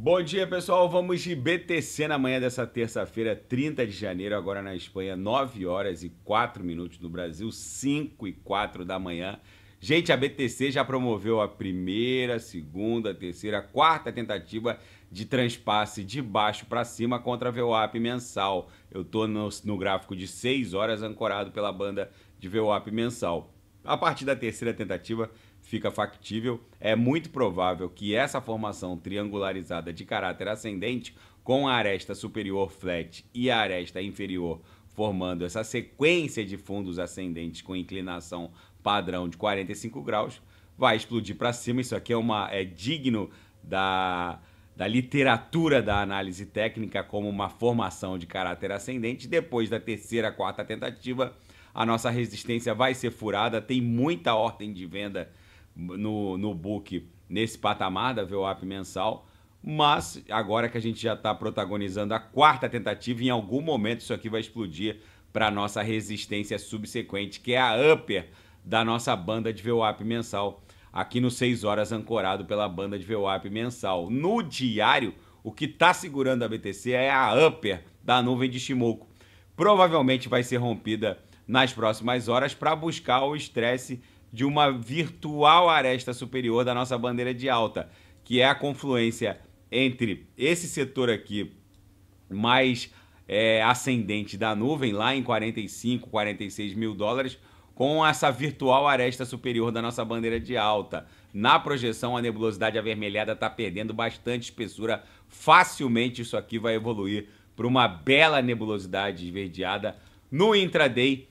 Bom dia, pessoal. Vamos de BTC na manhã dessa terça-feira, 30 de janeiro, agora na Espanha, 9 horas e 4 minutos no Brasil, 5 e 4 da manhã. Gente, a BTC já promoveu a primeira, segunda, terceira, quarta tentativa de transpasse de baixo para cima contra a VWAP mensal. Eu estou no, no gráfico de 6 horas ancorado pela banda de VWAP mensal. A partir da terceira tentativa, fica factível, é muito provável que essa formação triangularizada de caráter ascendente, com a aresta superior flat e a aresta inferior formando essa sequência de fundos ascendentes com inclinação padrão de 45 graus, vai explodir para cima. Isso aqui é uma é digno da da literatura da análise técnica como uma formação de caráter ascendente. Depois da terceira, quarta tentativa, a nossa resistência vai ser furada, tem muita ordem de venda no, no book nesse patamar da VWAP mensal. Mas agora que a gente já está protagonizando a quarta tentativa, em algum momento isso aqui vai explodir para a nossa resistência subsequente, que é a upper da nossa banda de VWAP mensal, aqui no 6 horas ancorado pela banda de VWAP mensal. No diário, o que está segurando a BTC é a upper da nuvem de Shimoku. Provavelmente vai ser rompida nas próximas horas para buscar o estresse de uma virtual aresta superior da nossa bandeira de alta, que é a confluência entre esse setor aqui mais é, ascendente da nuvem, lá em 45, 46 mil dólares, com essa virtual aresta superior da nossa bandeira de alta. Na projeção, a nebulosidade avermelhada está perdendo bastante espessura. Facilmente isso aqui vai evoluir para uma bela nebulosidade esverdeada no intraday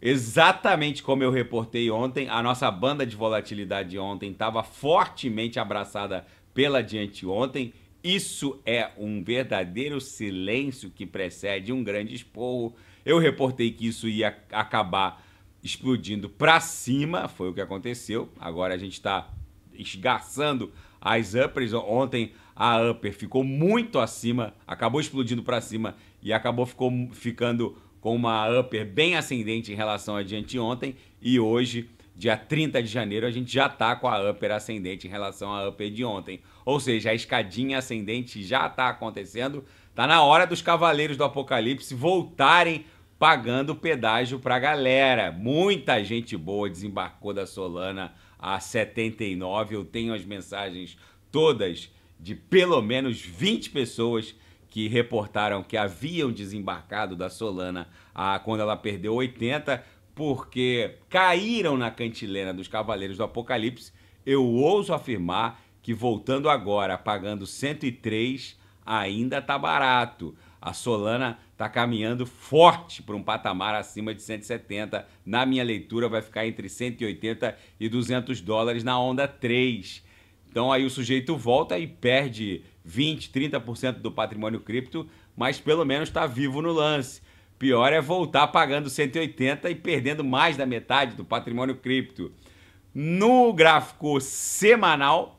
Exatamente como eu reportei ontem, a nossa banda de volatilidade ontem estava fortemente abraçada pela diante. Ontem, Isso é um verdadeiro silêncio que precede um grande esporro. Eu reportei que isso ia acabar explodindo para cima, foi o que aconteceu. Agora a gente está esgarçando as uppers. Ontem a upper ficou muito acima, acabou explodindo para cima e acabou ficou, ficando com uma upper bem ascendente em relação a diante anteontem e hoje, dia 30 de janeiro, a gente já está com a upper ascendente em relação à upper de ontem. Ou seja, a escadinha ascendente já está acontecendo. Tá na hora dos cavaleiros do apocalipse voltarem pagando pedágio para a galera. Muita gente boa desembarcou da Solana a 79. Eu tenho as mensagens todas de pelo menos 20 pessoas que reportaram que haviam desembarcado da Solana a, quando ela perdeu 80, porque caíram na cantilena dos Cavaleiros do Apocalipse, eu ouso afirmar que voltando agora, pagando 103, ainda tá barato. A Solana está caminhando forte para um patamar acima de 170. Na minha leitura, vai ficar entre 180 e 200 dólares na onda 3. Então aí o sujeito volta e perde 20, 30% do patrimônio cripto, mas pelo menos está vivo no lance. Pior é voltar pagando 180 e perdendo mais da metade do patrimônio cripto. No gráfico semanal,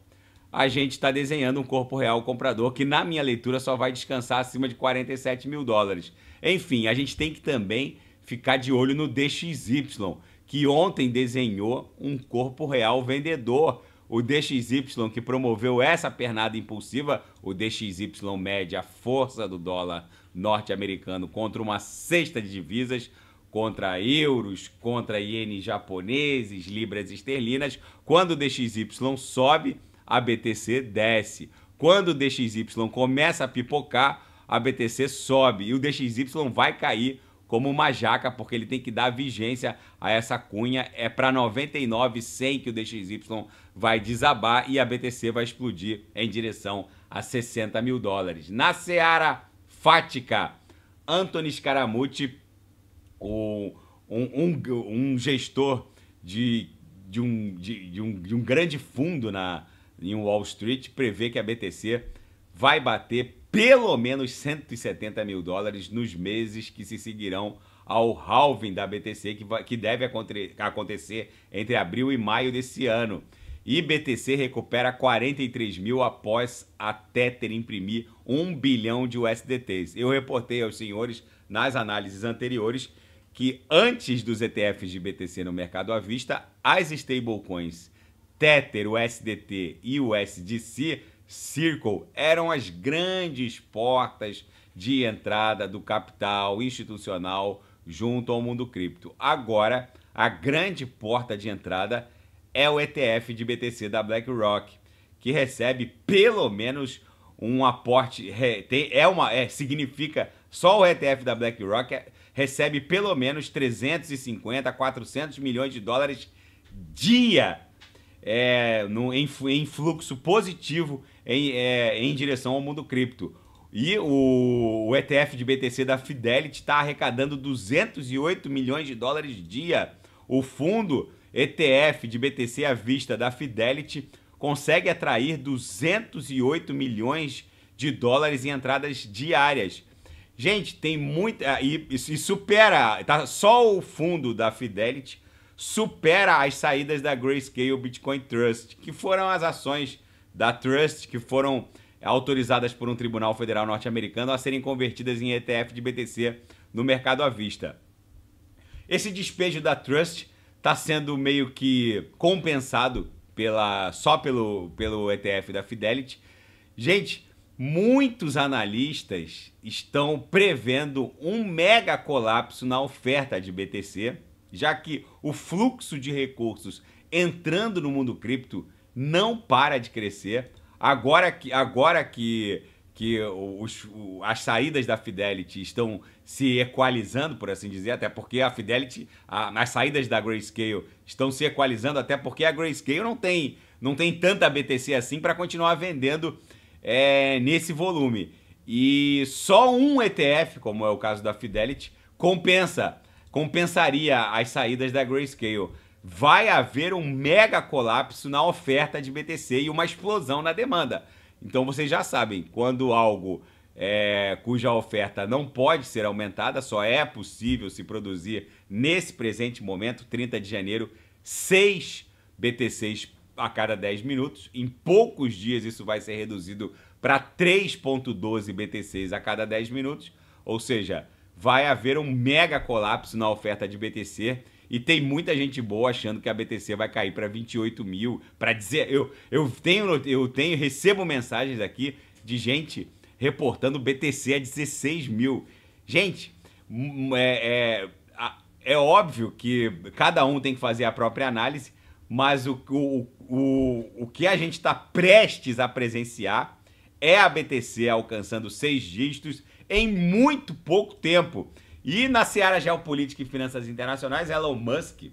a gente está desenhando um corpo real comprador que, na minha leitura, só vai descansar acima de 47 mil dólares. Enfim, a gente tem que também ficar de olho no DXY, que ontem desenhou um corpo real vendedor o DXY que promoveu essa pernada impulsiva, o DXY mede a força do dólar norte-americano contra uma cesta de divisas, contra euros, contra ienes japoneses, libras esterlinas. Quando o DXY sobe, a BTC desce. Quando o DXY começa a pipocar, a BTC sobe e o DXY vai cair como uma jaca, porque ele tem que dar vigência a essa cunha. É para 99, 100 que o DXY vai desabar e a BTC vai explodir em direção a 60 mil dólares. Na Seara Fática, Anthony Scaramucci, um, um, um gestor de, de, um, de, de, um, de um grande fundo na, em Wall Street, prevê que a BTC vai bater pelo menos 170 mil dólares nos meses que se seguirão ao halving da BTC, que, vai, que deve acontecer entre abril e maio desse ano. E BTC recupera 43 mil após a Tether imprimir 1 bilhão de USDTs. Eu reportei aos senhores nas análises anteriores que antes dos ETFs de BTC no mercado à vista, as stablecoins Tether, USDT e USDC Circle eram as grandes portas de entrada do capital institucional junto ao mundo cripto. Agora, a grande porta de entrada é o ETF de BTC da BlackRock, que recebe pelo menos um aporte é uma é, significa só o ETF da BlackRock é, recebe pelo menos 350 400 milhões de dólares dia é, no, em, em fluxo positivo em, é, em direção ao mundo cripto. E o, o ETF de BTC da Fidelity está arrecadando 208 milhões de dólares dia. O fundo ETF de BTC à vista da Fidelity consegue atrair 208 milhões de dólares em entradas diárias. Gente, tem muita. E, e supera. Tá, só o fundo da Fidelity supera as saídas da Grayscale Bitcoin Trust, que foram as ações da Trust que foram autorizadas por um tribunal federal norte-americano a serem convertidas em ETF de BTC no mercado à vista. Esse despejo da Trust está sendo meio que compensado pela só pelo, pelo ETF da Fidelity. Gente, muitos analistas estão prevendo um mega colapso na oferta de BTC já que o fluxo de recursos entrando no mundo cripto não para de crescer. Agora que, agora que, que os, as saídas da Fidelity estão se equalizando, por assim dizer, até porque a Fidelity, a, as saídas da Grayscale estão se equalizando, até porque a Grayscale não tem, não tem tanta BTC assim para continuar vendendo é, nesse volume. E só um ETF, como é o caso da Fidelity, compensa compensaria as saídas da Grayscale. Vai haver um mega colapso na oferta de BTC e uma explosão na demanda. Então vocês já sabem, quando algo é, cuja oferta não pode ser aumentada, só é possível se produzir nesse presente momento, 30 de janeiro, 6 BTCs a cada 10 minutos. Em poucos dias isso vai ser reduzido para 3.12 BTCs a cada 10 minutos, ou seja, vai haver um mega colapso na oferta de BTC. E tem muita gente boa achando que a BTC vai cair para 28 mil, para dizer. Eu, eu tenho, eu tenho, recebo mensagens aqui de gente reportando BTC a 16 mil. Gente, é, é, é óbvio que cada um tem que fazer a própria análise, mas o, o, o, o que a gente está prestes a presenciar é a BTC alcançando seis dígitos em muito pouco tempo. E na seara geopolítica e finanças internacionais, Elon Musk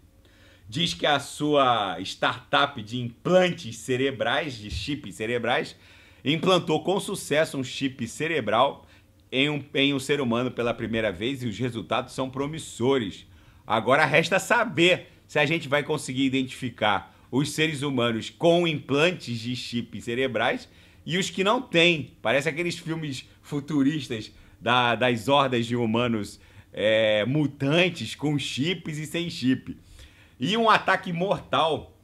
diz que a sua startup de implantes cerebrais, de chips cerebrais, implantou com sucesso um chip cerebral em um, em um ser humano pela primeira vez e os resultados são promissores. Agora resta saber se a gente vai conseguir identificar os seres humanos com implantes de chips cerebrais e os que não têm. Parece aqueles filmes futuristas da, das hordas de humanos é, mutantes com chips e sem chip. E um ataque mortal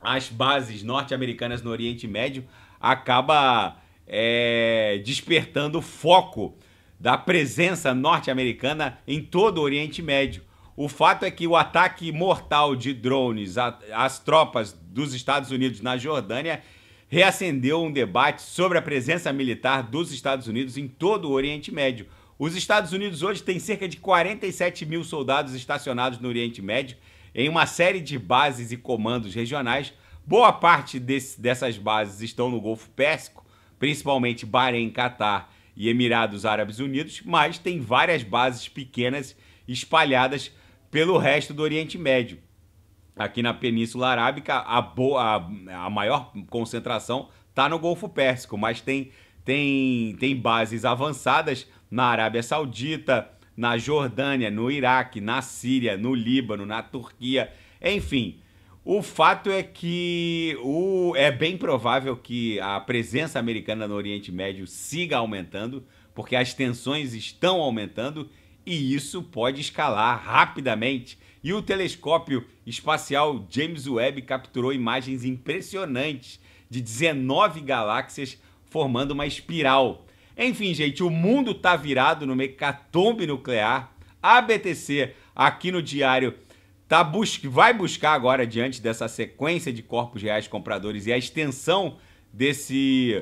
às bases norte-americanas no Oriente Médio acaba é, despertando foco da presença norte-americana em todo o Oriente Médio. O fato é que o ataque mortal de drones às tropas dos Estados Unidos na Jordânia reacendeu um debate sobre a presença militar dos Estados Unidos em todo o Oriente Médio. Os Estados Unidos hoje têm cerca de 47 mil soldados estacionados no Oriente Médio em uma série de bases e comandos regionais. Boa parte desse, dessas bases estão no Golfo Pérsico, principalmente Bahrein, Catar e Emirados Árabes Unidos, mas tem várias bases pequenas espalhadas pelo resto do Oriente Médio aqui na Península Arábica, a, boa, a, maior concentração está no Golfo Pérsico, mas tem, tem, tem bases avançadas na Arábia Saudita, na Jordânia, no Iraque, na Síria, no Líbano, na Turquia, enfim. O fato é que o, é bem provável que a presença americana no Oriente Médio siga aumentando, porque as tensões estão aumentando e isso pode escalar rapidamente. E o telescópio espacial James Webb capturou imagens impressionantes de 19 galáxias formando uma espiral. Enfim, gente, o mundo está virado numa hecatombe nuclear. A BTC, aqui no diário, tá bus vai buscar agora, diante dessa sequência de corpos reais compradores e a extensão desse,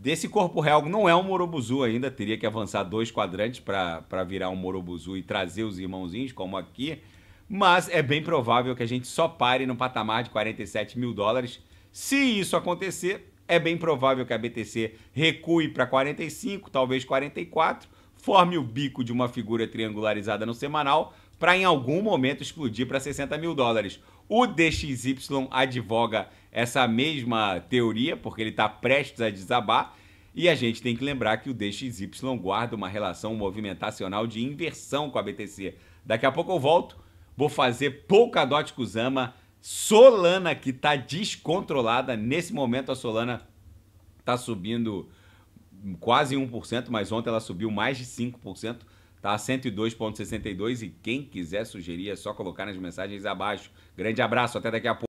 desse corpo real, não é um Morobuzu ainda, teria que avançar dois quadrantes para virar um Morobuzu e trazer os irmãozinhos, como aqui mas é bem provável que a gente só pare no patamar de 47 mil dólares. Se isso acontecer, é bem provável que a BTC recue para 45, talvez 44, forme o bico de uma figura triangularizada no semanal para em algum momento explodir para 60 mil dólares. O DXY advoga essa mesma teoria, porque ele está prestes a desabar. E a gente tem que lembrar que o DXY guarda uma relação movimentacional de inversão com a BTC. Daqui a pouco eu volto Vou fazer Polkadot Kuzama. Solana que tá descontrolada. Nesse momento a Solana tá subindo quase 1%, mas ontem ela subiu mais de 5%, tá 102.62 e quem quiser sugerir é só colocar nas mensagens abaixo. Grande abraço, até daqui a pouco.